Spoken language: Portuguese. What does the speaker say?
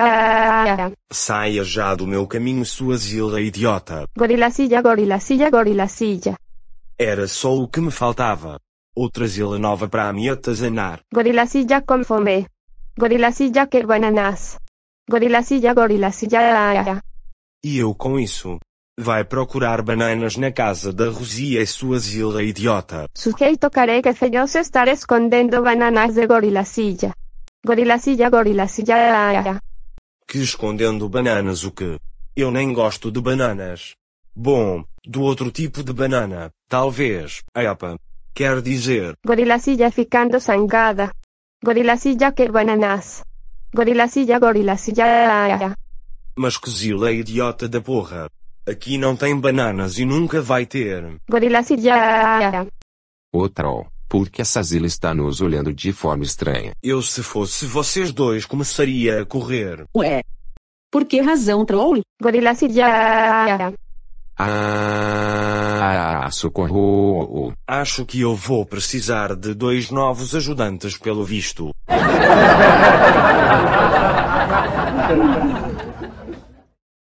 Ah, Saia já do meu caminho sua zila idiota. Gorilacilla, gorilacilla, gorilacilla. Era só o que me faltava. Outra zila nova para me atazanar. Gorilacilla com fome. Gorilacilla quer bananas. Gorilacilla, gorilacilla. Ah, ah, e eu com isso? Vai procurar bananas na casa da Rosia e sua zila idiota. Sujeito careca feioso estar escondendo bananas de gorilacilla. Gorilacilla, gorilacilla que escondendo bananas o que? Eu nem gosto de bananas. Bom, do outro tipo de banana, talvez, epa. Quer dizer. Gorilacilla ficando sangada. Gorilacilla que bananas. Gorilacilla, gorilacilla. Mas que zila idiota da porra. Aqui não tem bananas e nunca vai ter. Gorilacilla. Outro porque essa zila está nos olhando de forma estranha. Eu se fosse vocês dois começaria a correr. Ué. Por que razão troll? Gorila se já... Ah, ah, ah, ah, socorro. Acho que eu vou precisar de dois novos ajudantes pelo visto.